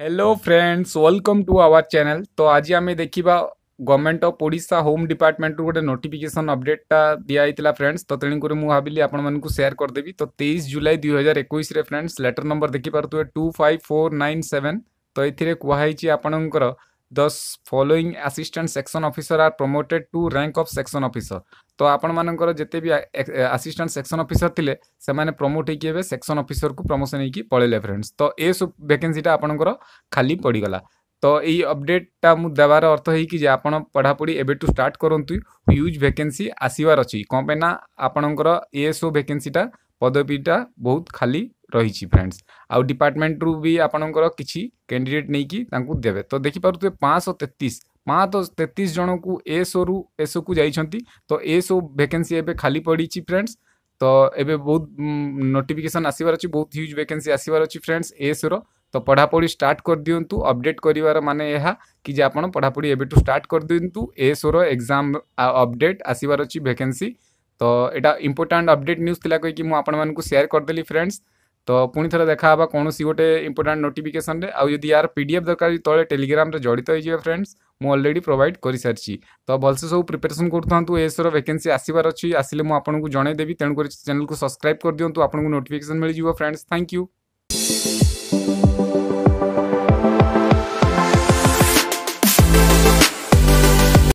hello friends welcome to our channel तो आज आम देखा government of Odisha home department गोटे नोटिफिकेसन अपडेटा दिखाई फ्रेंड्स तो तेणुक भाविली आपंक सेयार करदेवि तो तेईस जुलाई दुई हजार एक फ्रेंड्स लेटर नंबर देखिपुए two five four nine seven तो ये कहुई आपणकर दस following assistant section officer are promoted to rank of section officer तो आपण मानक जिते भी आसीस्टांट सेक्शन अफिसर थे से प्रमोट होकर सेक्शन अफिसर को प्रमोशन हो पड़े फ्रेंड्स तो ये सब भेकेटा आपंकर खाली पड़गला तो यही अपडेटा मुझे देवार अर्थ है कि आप पढ़ापढ़ी एवं स्टार्ट करूँ ह्यूज भेके आसवर अच्छी कौन ना आपणकर ये सब भेकेटा पदवीटा बहुत खाली रही फ्रेंड्स आउ डिपार्टमेंट रू भी आपंकर किसी कैंडिडेट नहीं कि देवे तो देखिपुर पाँच सौ तेतीस पाँच तेतीस जन को एसओ रु ए को जाइंट तो ए सो भेके खाली पड़ी फ्रेंड्स तो ये बहुत नोटिफिकेशन आसवर अच्छी बहुत ह्यूज भेके आसवर अच्छी फ्रेंड्स एसओ र तो पढ़ापढ़ी स्टार्ट कर दिंतु अपडेट कर मानने यह कि आप पढ़ापढ़ी एवं स्टार्ट कर दिंतु एसओ र एक्जाम अपडेट आसवर अच्छी वैकेंसी तो यहाँ इंपोर्टां अपडेट न्यूज थी कहीकि मुझे करदेली फ्रेंड्स तो पुणि थे देखा कौन गोटे इंपोर्टां नोटिकेसन में आज जी यार पी पीडीएफ दर तेज़ टेलीग्राम जड़ित हो फ्रेंड्स मुझे अलरे कर सारी तो भलसे सब प्रिपेरेसन करूँ एस रेकेन्सी आसार अच्छी आसे मुझे जनईदेवी तेणुक चैनल को सब्सक्राइब कर दिवत आपको नोटिकेसन मिल जाव फ्रेंड्स थैंक यू